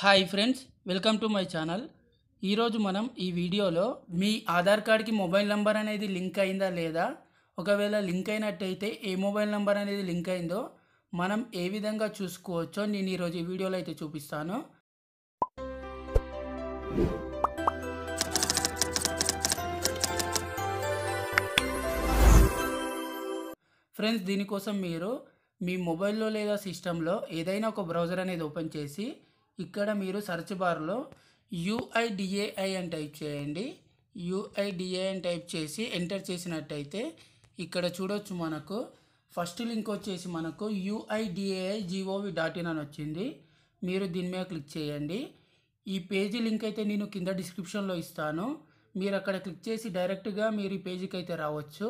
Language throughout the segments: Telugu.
hi friends welcome to my channel ఈరోజు మనం ఈ వీడియోలో మీ ఆధార్ కార్డ్కి మొబైల్ నెంబర్ అనేది లింక్ అయిందా లేదా ఒకవేళ లింక్ అయినట్టయితే ఏ మొబైల్ నెంబర్ అనేది లింక్ అయిందో మనం ఏ విధంగా చూసుకోవచ్చో నేను ఈరోజు ఈ వీడియోలో అయితే చూపిస్తాను ఫ్రెండ్స్ దీనికోసం మీరు మీ మొబైల్లో లేదా సిస్టంలో ఏదైనా ఒక బ్రౌజర్ అనేది ఓపెన్ చేసి ఇక్కడ మీరు సర్చ్ బార్లో యుఐడిఏఐ అని టైప్ చేయండి యుఐడిఏ అని టైప్ చేసి ఎంటర్ చేసినట్టయితే ఇక్కడ చూడొచ్చు మనకు ఫస్ట్ లింక్ వచ్చేసి మనకు యుఐడిఏఐ జీఓవి డాట్ ఇన్ అని వచ్చింది మీరు దీని మీద క్లిక్ చేయండి ఈ పేజీ లింక్ అయితే నేను కింద డిస్క్రిప్షన్లో ఇస్తాను మీరు అక్కడ క్లిక్ చేసి డైరెక్ట్గా మీరు ఈ పేజీకి అయితే రావచ్చు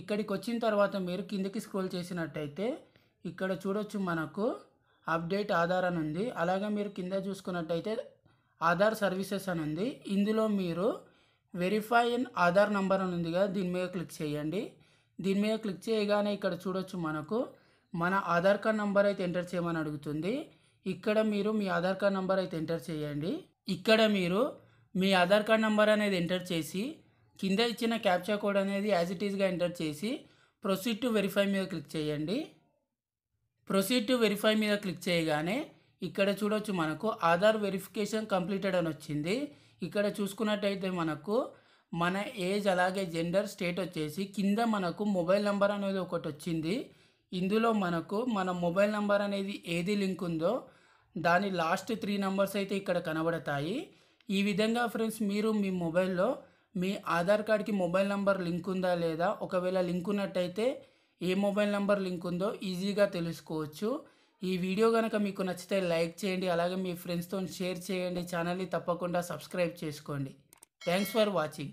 ఇక్కడికి వచ్చిన తర్వాత మీరు కిందకి స్క్రోల్ చేసినట్టయితే ఇక్కడ చూడొచ్చు మనకు అప్డేట్ ఆధార్ అని ఉంది అలాగే మీరు కింద చూసుకున్నట్టయితే ఆధార్ సర్వీసెస్ అని ఉంది ఇందులో మీరు వెరిఫై అండ్ ఆధార్ నంబర్ అని ఉంది కదా దీని మీద క్లిక్ చేయండి దీని మీద క్లిక్ చేయగానే ఇక్కడ చూడొచ్చు మనకు మన ఆధార్ కార్డ్ నంబర్ అయితే ఎంటర్ చేయమని అడుగుతుంది ఇక్కడ మీరు మీ ఆధార్ కార్డ్ నంబర్ అయితే ఎంటర్ చేయండి ఇక్కడ మీరు మీ ఆధార్ కార్డ్ నంబర్ అనేది ఎంటర్ చేసి కింద ఇచ్చిన క్యాప్చా కోడ్ అనేది యాజ్ ఇట్ ఈస్గా ఎంటర్ చేసి ప్రొసీడ్ టు వెరిఫై మీద క్లిక్ చేయండి ప్రొసీడ్ టు వెరిఫై మీద క్లిక్ చేయగానే ఇక్కడ చూడొచ్చు మనకు ఆధార్ వెరిఫికేషన్ కంప్లీటెడ్ అని వచ్చింది ఇక్కడ చూసుకున్నట్టయితే మనకు మన ఏజ్ అలాగే జెండర్ స్టేట్ వచ్చేసి కింద మనకు మొబైల్ నెంబర్ అనేది ఒకటి వచ్చింది ఇందులో మనకు మన మొబైల్ నెంబర్ అనేది ఏది లింక్ ఉందో దాని లాస్ట్ త్రీ నెంబర్స్ అయితే ఇక్కడ కనబడతాయి ఈ విధంగా ఫ్రెండ్స్ మీరు మీ మొబైల్లో మీ ఆధార్ కార్డ్కి మొబైల్ నెంబర్ లింక్ ఉందా లేదా ఒకవేళ లింక్ ఉన్నట్టయితే ఏ మొబైల్ నెంబర్ లింక్ ఉందో ఈజీగా తెలుసుకోవచ్చు ఈ వీడియో కనుక మీకు నచ్చితే లైక్ చేయండి అలాగే మీ ఫ్రెండ్స్తో షేర్ చేయండి ఛానల్ని తప్పకుండా సబ్స్క్రైబ్ చేసుకోండి థ్యాంక్స్ ఫర్ వాచింగ్